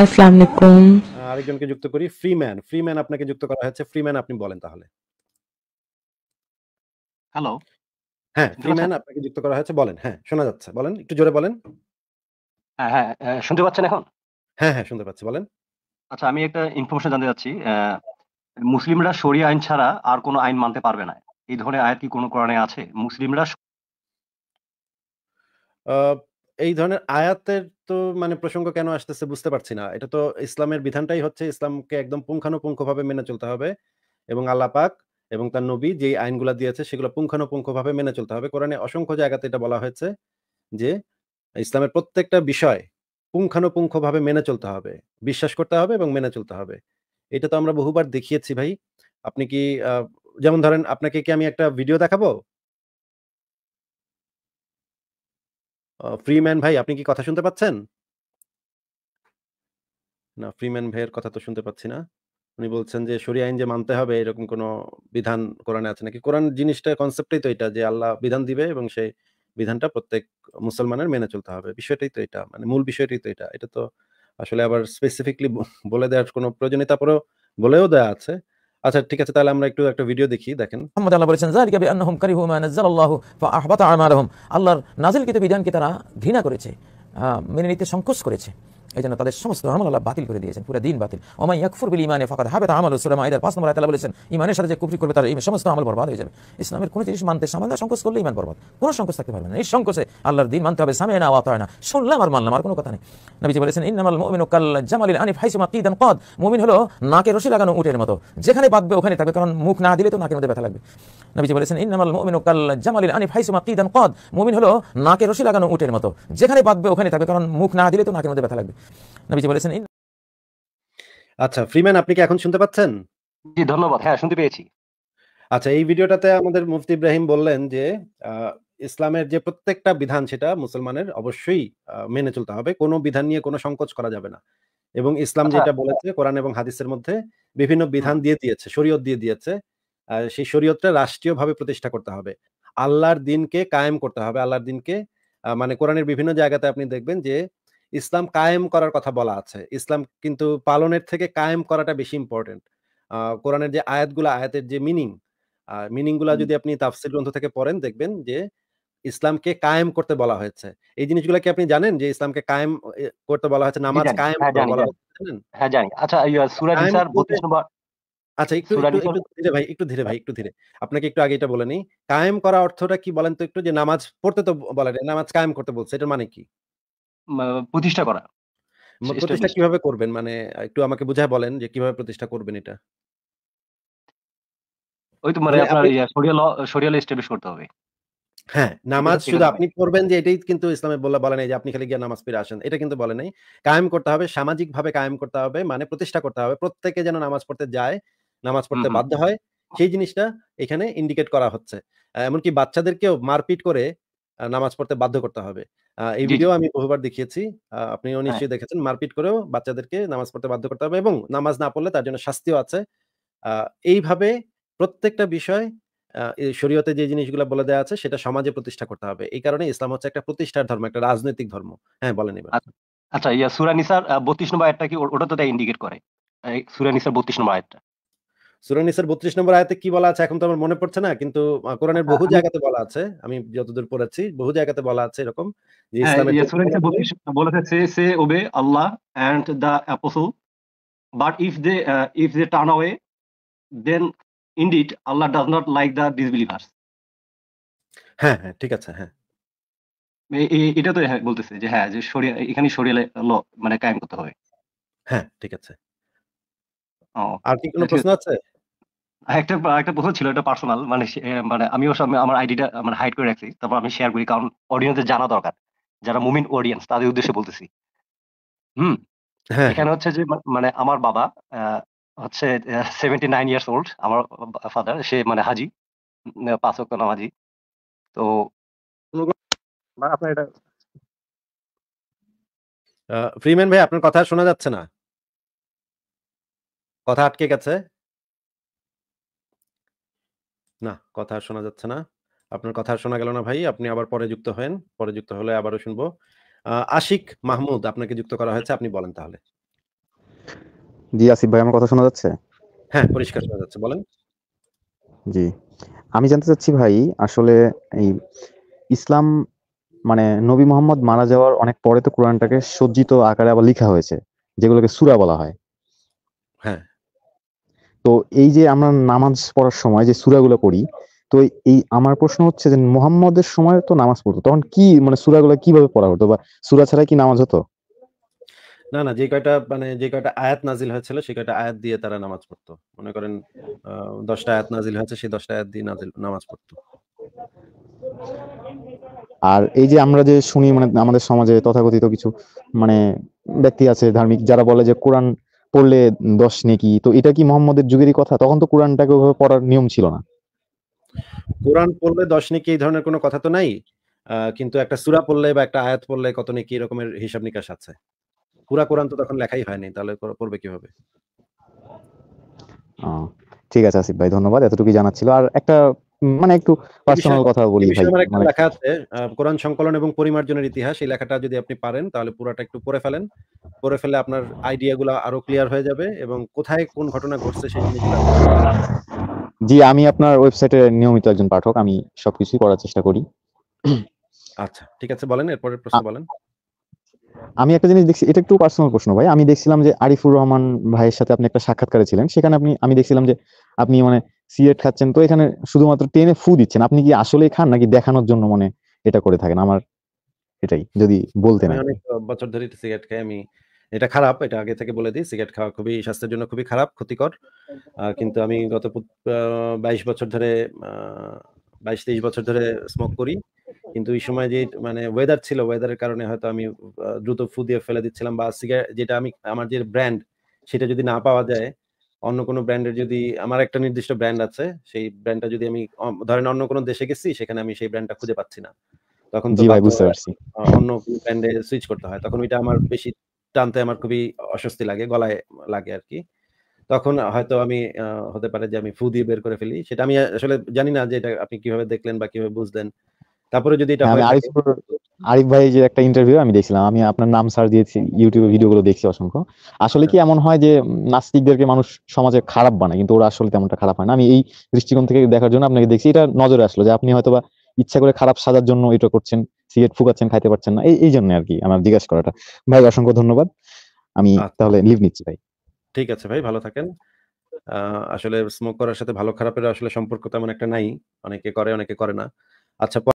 আসসালামু আলাইকুম আরেকজনকে যুক্ত করি ফ্রিম্যান ফ্রিম্যান আপনাকে যুক্ত করা হয়েছে ফ্রিম্যান আপনি বলেন তাহলে হ্যালো হ্যাঁ ফ্রিম্যান আপনাকে যুক্ত করা হয়েছে বলেন হ্যাঁ শোনা যাচ্ছে বলেন একটু জোরে বলেন হ্যাঁ, হ্যাঁ শুনতে পাচ্ছেন এখন হ্যাঁ হ্যাঁ শুনতে পাচ্ছি বলেন আচ্ছা আমি একটা ইনফরমেশন জানতে চাচ্ছি মুসলিমরা শরিয়া আইন ছাড়া আর কোনো আইন মানতে পারবে না এই ধরনের আয়াত কি কোনো কোরআনে আছে মুসলিমরা এই ধরনের আয়াতের তো মানে প্রসঙ্গ কেন আসতেছে বুঝতে পারছি না এটা তো ইসলামের বিধানটাই হচ্ছে ইসলামকে একদম পুঙ্খানুপুঙ্খভাবে মেনে চলতে হবে এবং আল্লাহ পাক এবং তার নবী যে আইনগুলা দিয়েছে সেগুলো পুঙ্খানুপুঙ্খভাবে মেনে চলতে হবে কোরআনে অসংখ্য জায়গাতে এটা বলা হয়েছে যে ইসলামের প্রত্যেকটা বিষয় পুঙ্খানুপুঙ্খভাবে মেনে চলতে হবে বিশ্বাস করতে হবে এবং মেনে চলতে হবে এটা তো আমরা বহুবার দেখিয়েছি ভাই আপনি কি যেমন ধরেন আপনাকে কি আমি একটা ভিডিও দেখাবো ফ্রিম্যান ভাই আপনি কি কথা শুনতে পাচ্ছেন না ফ্রিম্যান ভাইয়ের কথা তো শুনতে পাচ্ছি না উনি বলছেন যে সরি আইন যে মানতে হবে এরকম কোনো বিধান কোরআনে আছে নাকি কোরআন জিনিসটা কনসেপ্টই তো এটা যে আল্লাহ বিধান দিবে এবং সেই বিধানটা প্রত্যেক মুসলমানের মেনে চলতে হবে বিষয়টাই তো এটা মানে মূল বিষয়টাই তো এটা এটা তো আসলে আবার স্পেসিফিকলি বলে দেওয়ার কোনো প্রয়োজনীয়তা পরেও বলেও দেওয়া আছে আচ্ছা ঠিক আছে তাহলে আমরা একটু একটা ভিডিও দেখি দেখেন মোহাম্মদ আল্লাহ বলেছেন যালিকা বিআন্নাহুম কারিহু মা নাযালাল্লাহু ফাআহবাতা আমালহুম আল্লাহর নাজিলকৃত বিধানকে তারা ঘৃণা করেছে মেনে নিতে সংকোচ করেছে এই জন্য তাদের সমস্ত আমল আল্লাহ বাতিল করে দিয়েছেন পুরো দিন বাতিল ওমাই ইয়াকফুর বিল ইমানে ফাকাদ হাবাত আমল সুরা এদের পাঁচ নম্বর আয়াতে বলেছেন ইমানের সাথে যে কুফরি করবে তার এই সমস্ত আমল বরবাদ হয়ে যাবে ইসলামের কোন জিনিস মানতে সামান্য সংকোচ করলে ইমান बर्बाद কোনো সংকোচ থাকতে পারবে না এই সংকোচে আল্লাহর দিন মানতে হবে সামনে না আওয়াত হয় না শুনলাম আর মানলাম আর কোনো কথা নেই নবীজি বলেছেন ইন্নামাল মুমিনু কাল জামালিল আনিফ হাইসুমা কিদান কদ মুমিন হলো নাকে রশি লাগানো উটের মতো যেখানে বাঁধবে ওখানে থাকবে কারণ মুখ না দিলে তো নাকের মধ্যে ব্যথা লাগবে নবীজি বলেছেন ইন্নামাল মুমিনু কাল জামালিল আনিফ হাইসুমা কিদান কদ মুমিন হলো নাকে রশি লাগানো উটের মতো যেখানে বাঁধবে ওখানে থাকবে কারণ মুখ না দিলে তো নাকের মধ্যে ব্যথা লাগবে নবীজি বলেছেন আচ্ছা ফ্রিম্যান আপনি কি এখন শুনতে পাচ্ছেন জি ধন্যবাদ হ্যাঁ শুনতে পেয়েছি আচ্ছা এই ভিডিওটাতে আমাদের মুফতি ইব্রাহিম বললেন যে ইসলামের যে প্রত্যেকটা বিধান সেটা মুসলমানের অবশ্যই মেনে চলতে হবে কোনো বিধান নিয়ে কোনো সংকোচ করা যাবে না এবং ইসলাম আচ্ছা। যেটা বলেছে কোরআন এবং হাদিসের মধ্যে বিভিন্ন বিধান দিয়ে দিয়েছে শরীয়ত দিয়ে দিয়েছে সেই শরীয়তটা রাষ্ট্রীয়ভাবে প্রতিষ্ঠা করতে হবে আল্লাহর দিনকে কায়েম করতে হবে আল্লাহর দিনকে মানে কোরআনের বিভিন্ন জায়গাতে আপনি দেখবেন যে ইসলাম কায়েম করার কথা বলা আছে ইসলাম কিন্তু পালনের থেকে কায়েম করাটা বেশি ইম্পর্টেন্ট কোরআনের যে আয়াতগুলো আয়াতের যে মিনিং মিনিংগুলো যদি আপনি তাফসির গ্রন্থ থেকে পড়েন দেখবেন যে ইসলামকে কায়েম করতে বলা হয়েছে এই জিনিসগুলো কি আপনি জানেন যে ইসলামকে কায়েম করতে বলা হয়েছে নামাজ কায়েম হ্যাঁ বলা হ্যাঁ। হয়েছে হ্যাঁ জানি আচ্ছা সূরা নিসার 32 নম্বর আচ্ছা একটু একটু ধীরে ভাই একটু ধীরে ভাই একটু ধীরে আপনাকে একটু আগে এটা বলে নিই কায়েম করা অর্থটা কি বলেন তো একটু যে নামাজ পড়তে তো বলে নামাজ কায়েম করতে বলছে এটার মানে কি প্রতিষ্ঠা করা। প্রতিষ্ঠা কিভাবে করবেন? মানে একটু আমাকে বুঝায় বলেন যে কিভাবে প্রতিষ্ঠা করবেন এটা? ওই তো মানে, মানে আপনার সরিয়াল ইয়া করতে হবে। হ্যাঁ, নামাজ শুধু আপনি যে এটাই কিন্তু ইসলামে বলে নাই যে আপনি খালি গিয়ে নামাজ আসেন। এটা কিন্তু বলে নাই। কায়েম করতে হবে, ভাবে কায়েম করতে হবে। মানে প্রতিষ্ঠা করতে হবে। প্রত্যেকে যেন নামাজ পড়তে যায়, নামাজ পড়তে বাধ্য হয়। সেই জিনিসটা এখানে ইন্ডিকেট করা হচ্ছে। এমনকি বাচ্চাদেরকেও মারপিট করে নামাজ পড়তে বাধ্য করতে হবে এই ভিডিও আমি বহুবার দেখিয়েছি আপনিও হ্যাঁ। নিশ্চয়ই দেখেছেন মারপিট করেও বাচ্চাদেরকে নামাজ পড়তে বাধ্য করতে হবে এবং নামাজ না পড়লে তার জন্য শাস্তিও আছে এইভাবে প্রত্যেকটা বিষয় শরীয়তে যে জিনিসগুলো বলে দেওয়া আছে সেটা সমাজে প্রতিষ্ঠা করতে হবে এই কারণে ইসলাম হচ্ছে একটা প্রতিষ্ঠার ধর্ম একটা রাজনৈতিক ধর্ম হ্যাঁ বলেন এবার আচ্ছা, আচ্ছা ইয়া সুরা নিসার বত্রিশ নম্বর আয়াতটা কি ওটা তো তাই ইন্ডিকেট করে সুরা নিসার 32 নম্বর আয়াতটা সুরানিসের বত্রিশ নম্বর কি বলা আছে এখন তো আমার মনে পড়ছে না কিন্তু কোরআনের বহু জায়গাতে বলা আছে আমি যতদূর পড়েছি বহু জায়গাতে বলা আছে এরকম যে হ্যাঁ, Allah and apostle but if they if they turn away then indeed Allah does not like the disbelievers হ্যাঁ হ্যাঁ ঠিক আছে হ্যাঁ এটা তো হ্যাঁ বলতেছে যে হ্যাঁ যে শরিয়া এখানে শরিয়া মানে কায়েম করতে হবে হ্যাঁ ঠিক আছে ও আর কি কোনো প্রশ্ন আছে একটা একটা প্রশ্ন ছিল এটা পার্সোনাল মানে মানে আমিও আমার আইডিটা আমার হাইড করে রাখছি তারপর আমি শেয়ার করি কারণ অডিয়েন্সের জানা দরকার যারা মুমিন অডিয়েন্স তাদের উদ্দেশ্যে বলতেছি হুম হ্যাঁ। এখানে হচ্ছে যে মানে আমার বাবা হচ্ছে সেভেন্টি নাইন ইয়ার্স ওল্ড আমার ফাদার সে মানে হাজি পাঁচ নাম হাজি তো আপনার এটা ফ্রিম্যান ভাই আপনার কথা শোনা যাচ্ছে না কথা আটকে গেছে না কথা শোনা যাচ্ছে না আপনার কথা শোনা গেল না ভাই আপনি আবার পরে যুক্ত হয়েন পরে যুক্ত হলে আবারও শুনবো আশিক মাহমুদ আপনাকে যুক্ত করা হয়েছে আপনি বলেন তাহলে জি আসিফ ভাই আমার কথা শোনা যাচ্ছে হ্যাঁ পরিষ্কার শোনা যাচ্ছে বলেন জি আমি জানতে চাচ্ছি ভাই আসলে এই ইসলাম মানে নবী মোহাম্মদ মারা যাওয়ার অনেক পরে তো কোরআনটাকে সজ্জিত আকারে আবার লেখা হয়েছে যেগুলোকে সুরা বলা হয় হ্যাঁ তো এই যে আমরা নামাজ পড়ার সময় যে সুরাগুলো পড়ি তো এই আমার প্রশ্ন হচ্ছে যে মোহাম্মদের সময় তো নামাজ পড়তো তখন কি মানে সুরাগুলো কিভাবে পড়া হতো বা সুরা ছাড়া কি নামাজ হতো না না যে কয়টা মানে যে কয়টা আয়াত নাজিল হয়েছিল সে কয়টা আয়াত দিয়ে তারা নামাজ পড়তো মনে করেন দশটা আয়াত নাজিল হয়েছে সেই দশটা আয়াত দিয়ে নাজিল নামাজ পড়তো আর এই যে আমরা যে শুনি মানে আমাদের সমাজে তথাকথিত কিছু মানে ব্যক্তি আছে ধার্মিক যারা বলে যে কোরআন পড়লে দশ নেকি তো এটা কি মোহাম্মদের যুগেরই কথা তখন তো কোরআনটাকে ওইভাবে পড়ার নিয়ম ছিল না কোরআন পড়লে দশ নেকি এই ধরনের কোনো কথা তো নাই কিন্তু একটা সুরা পড়লে বা একটা আয়াত পড়লে কত নেকি এরকমের হিসাব নিকাশ আছে পুরা কোরআন তো তখন লেখাই হয়নি তাহলে পড়বে কিভাবে ঠিক আছে আসিফ ভাই ধন্যবাদ এতটুকু জানাচ্ছিল আর একটা মানে একটু পার্সোনাল কথা বলি ভাই আমার মানে লেখা আছে কোরআন সংকলন এবং পরিমার্জনের ইতিহাস এই লেখাটা যদি আপনি পারেন তাহলে পুরোটা একটু পড়ে ফেলেন পড়ে ফেলে আপনার আইডিয়াগুলো আরো ক্লিয়ার হয়ে যাবে এবং কোথায় কোন ঘটনা ঘটছে সেই জিনিসগুলো জি আমি আপনার ওয়েবসাইটে নিয়মিত একজন পাঠক আমি সবকিছুই করার চেষ্টা করি আচ্ছা ঠিক আছে বলেন এরপর প্রশ্ন বলেন আমি একটা জিনিস দেখছি এটা একটু পার্সোনাল প্রশ্ন ভাই আমি দেখছিলাম যে আরিফুর রহমান ভাইয়ের সাথে আপনি একটা সাক্ষাৎকারে ছিলেন সেখানে আপনি আমি দেখছিলাম যে আপনি মানে সিগারেট খাচ্ছেন তো এখানে শুধুমাত্র টেনে ফু দিচ্ছেন আপনি কি আসলে খান নাকি দেখানোর জন্য মানে এটা করে থাকেন আমার এটাই যদি বলতেন অনেক বছর ধরে সিগারেট খাই আমি এটা খারাপ এটা আগে থেকে বলে দিই সিগারেট খাওয়া খুবই স্বাস্থ্যের জন্য খুবই খারাপ ক্ষতিকর কিন্তু আমি গত বাইশ বছর ধরে বাইশ তেইশ বছর ধরে স্মোক করি কিন্তু এই সময় যে মানে ওয়েদার ছিল ওয়েদারের কারণে হয়তো আমি দ্রুত ফু দিয়ে ফেলে দিচ্ছিলাম বা সিগারেট যেটা আমি আমার যে ব্র্যান্ড সেটা যদি না পাওয়া যায় অন্য কোনো ব্র্যান্ডের যদি আমার একটা নির্দিষ্ট ব্র্যান্ড আছে সেই ব্র্যান্ডটা যদি আমি ধরেন অন্য কোনো দেশে গেছি সেখানে আমি সেই ব্র্যান্ডটা খুঁজে পাচ্ছি না তখন তো বুঝতে পারছি অন্য ব্র্যান্ডে সুইচ করতে হয় তখন ওইটা আমার বেশি টানতে আমার খুবই অস্বস্তি লাগে গলায় লাগে আর কি তখন হয়তো আমি হতে পারে যে আমি ফু দিয়ে বের করে ফেলি সেটা আমি আসলে জানি না যে এটা আপনি কিভাবে দেখলেন বা কিভাবে বুঝলেন তারপরে যদি এটা হ্যাঁ, আরিফ ভাই যে একটা ইন্টারভিউ আমি দেখছিলাম আমি আপনার নাম সার্চ দিয়েছি ইউটিউবে ভিডিওগুলো দেখছি অসংখ্য আসলে কি আচ্ছা। এমন হয় যে নাস্তিকদেরকে মানুষ সমাজে খারাপ বানায় কিন্তু ওরা আসলে তেমনটা খারাপ হয় না আমি এই দৃষ্টিকোণ থেকে দেখার জন্য আপনাকে দেখছি এটা নজরে আসলো যে আপনি হয়তোবা ইচ্ছা করে খারাপ সাজার জন্য এটা করছেন সিগারেট ফুকাচ্ছেন খাইতে পারছেন না এই জন্য আর কি আমার জিজ্ঞাসা করাটা ভাই অসংখ্য ধন্যবাদ আমি আচ্ছা। তাহলে লিভ নিচ্ছি ভাই ঠিক আছে ভাই ভালো থাকেন আসলে স্মোক করার সাথে ভালো খারাপের আসলে সম্পর্ক তেমন একটা নাই অনেকে করে অনেকে করে না আচ্ছা